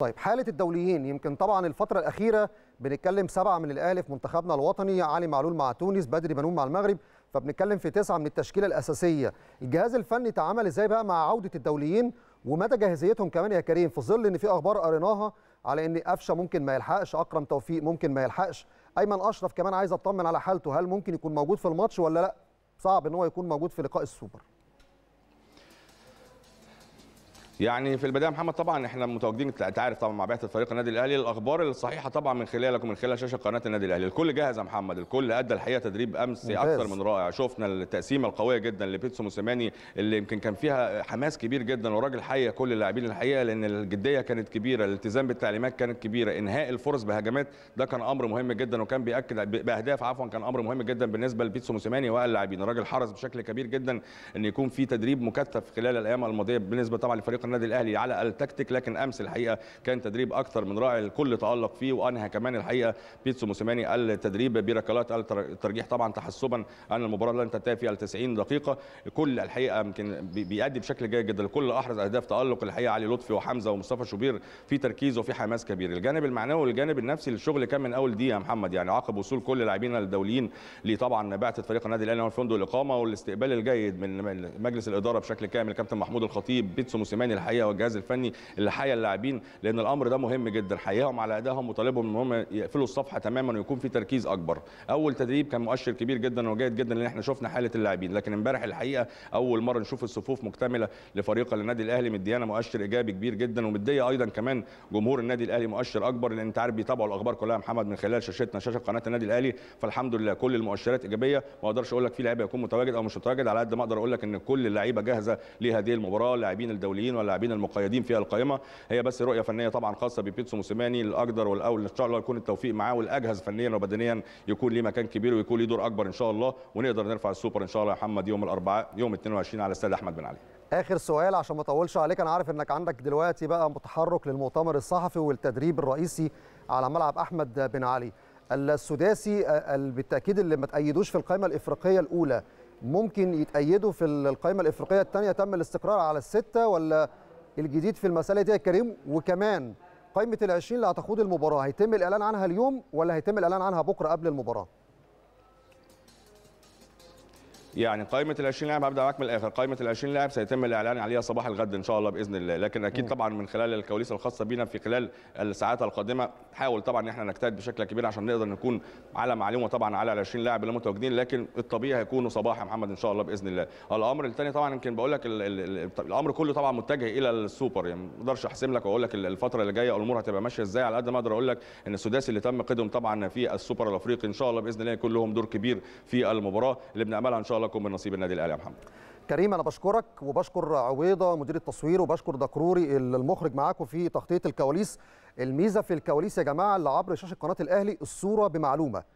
طيب حاله الدوليين يمكن طبعا الفتره الاخيره بنتكلم سبعه من الاهلي في منتخبنا الوطني علي معلول مع تونس بدري بنون مع المغرب فبنتكلم في تسعه من التشكيله الاساسيه الجهاز الفني تعامل ازاي بقى مع عوده الدوليين ومدى جاهزيتهم كمان يا كريم في ظل ان في اخبار قريناها على ان قفشه ممكن ما يلحقش اكرم توفيق ممكن ما يلحقش ايمن اشرف كمان عايز اطمن على حالته هل ممكن يكون موجود في الماتش ولا لا صعب ان هو يكون موجود في لقاء السوبر يعني في البدايه محمد طبعا احنا متواجدين انت عارف طبعا مع بعثه فريق النادي الاهلي الاخبار الصحيحه طبعا من خلالك ومن خلال شاشه قناه النادي الاهلي الكل جاهز يا محمد الكل ادى الحقيقه تدريب امس اكثر من رائع شفنا التقسيمه القويه جدا لبيتسو موسيماني اللي يمكن كان فيها حماس كبير جدا وراجل حي كل اللاعبين الحقيقه لان الجديه كانت كبيره الالتزام بالتعليمات كانت كبيره انهاء الفرص بهجمات ده كان امر مهم جدا وكان بياكد باهداف عفوا كان امر مهم جدا بالنسبه لبيتسو موسيماني واللاعبين الراجل حرص بشكل كبير جدا ان يكون في تدريب مكثف خلال الايام الماضيه بالنسبه طبعا لفريق النادي الاهلي على التكتيك لكن امس الحقيقه كان تدريب اكثر من رائع الكل تالق فيه وانهى كمان الحقيقه بيتسو موسيماني التدريب بركلات الترجيح طبعا تحسبا ان المباراه لن تنتهي في ال 90 دقيقه كل الحقيقه يمكن بيأدي بشكل جيد جدا الكل احرز اهداف تالق الحقيقه علي لطفي وحمزه ومصطفى شوبير في تركيز وفي حماس كبير الجانب المعنوي والجانب النفسي للشغل كان من اول دقيقه يا محمد يعني عقب وصول كل لاعبينا الدوليين لطبعا بعثه فريق النادي الاهلي والفندق فندق الاقامه والاستقبال الجيد من مجلس الاداره بشكل كامل كابتن محمود الخطيب بيتسو موسيماني الحقيقه والجهاز الفني اللي حيا اللاعبين لان الامر ده مهم جدا حياهم على ادائهم وطالبهم ان هم يقفلوا الصفحه تماما ويكون في تركيز اكبر اول تدريب كان مؤشر كبير جدا وجيد جدا لان احنا شفنا حاله اللاعبين لكن امبارح الحقيقه اول مره نشوف الصفوف مكتمله لفريق النادي الاهلي مديانا مؤشر ايجابي كبير جدا ومديه ايضا كمان جمهور النادي الاهلي مؤشر اكبر لان انت عارف بيتابعوا الاخبار كلها محمد من خلال شاشتنا شاشه قناه النادي الاهلي فالحمد لله كل المؤشرات ايجابيه ما اقدرش اقول لك في لعيبه يكون متواجد او مش متواجد على قد ما اقدر اقول لك ان كل اللعيبه جاهزه لهذه المباراه اللاعبين الدوليين ولا اللاعبين المقيدين في القائمه هي بس رؤيه فنيه طبعا خاصه ببيتسو موسيماني الاقدر والاول ان شاء الله يكون التوفيق معاه والاجهز فنيا وبدنيا يكون ليه مكان كبير ويكون ليه دور اكبر ان شاء الله ونقدر نرفع السوبر ان شاء الله يا محمد يوم الاربعاء يوم 22 على استاد احمد بن علي اخر سؤال عشان ما اطولش عليك انا عارف انك عندك دلوقتي بقى متحرك للمؤتمر الصحفي والتدريب الرئيسي على ملعب احمد بن علي السداسي آه، بالتاكيد اللي ما تايدوش في القائمه الافريقيه الاولى ممكن يتأيدوا في القائمة الإفريقية الثانية تم الاستقرار على الستة ولا الجديد في المسألة دي يا كريم وكمان قائمة العشرين اللي هتخوض المباراة هيتم الإعلان عنها اليوم ولا هيتم الإعلان عنها بكرة قبل المباراة؟ يعني قائمه ال 20 لاعب هبدا معاك من الاخر قائمه ال 20 لاعب سيتم الاعلان عليها صباح الغد ان شاء الله باذن الله لكن اكيد طبعا من خلال الكواليس الخاصه بينا في خلال الساعات القادمه حاول طبعا ان احنا نجتهد بشكل كبير عشان نقدر نكون على معلومه طبعا على ال 20 لاعب اللي متواجدين لكن الطبيعي هيكونوا صباح يا محمد ان شاء الله باذن الله الامر الثاني طبعا يمكن بقول لك الامر كله طبعا متجه الى السوبر يعني ما اقدرش احسم لك واقول لك الفتره اللي جايه الامور هتبقى ماشيه ازاي على قد ما اقدر اقول لك ان السداسي اللي تم قدم طبعا في السوبر الافريقي ان شاء الله باذن الله يكون لهم دور كبير في المباراه اللي بنعملها ان شاء الله لكم من نصيب النادي الاهلي يا محمد كريم انا بشكرك وبشكر عويضه مدير التصوير وبشكر دكروري المخرج معاكم في تغطيه الكواليس الميزه في الكواليس يا جماعه اللي عبر شاشه قناه الاهلي الصوره بمعلومه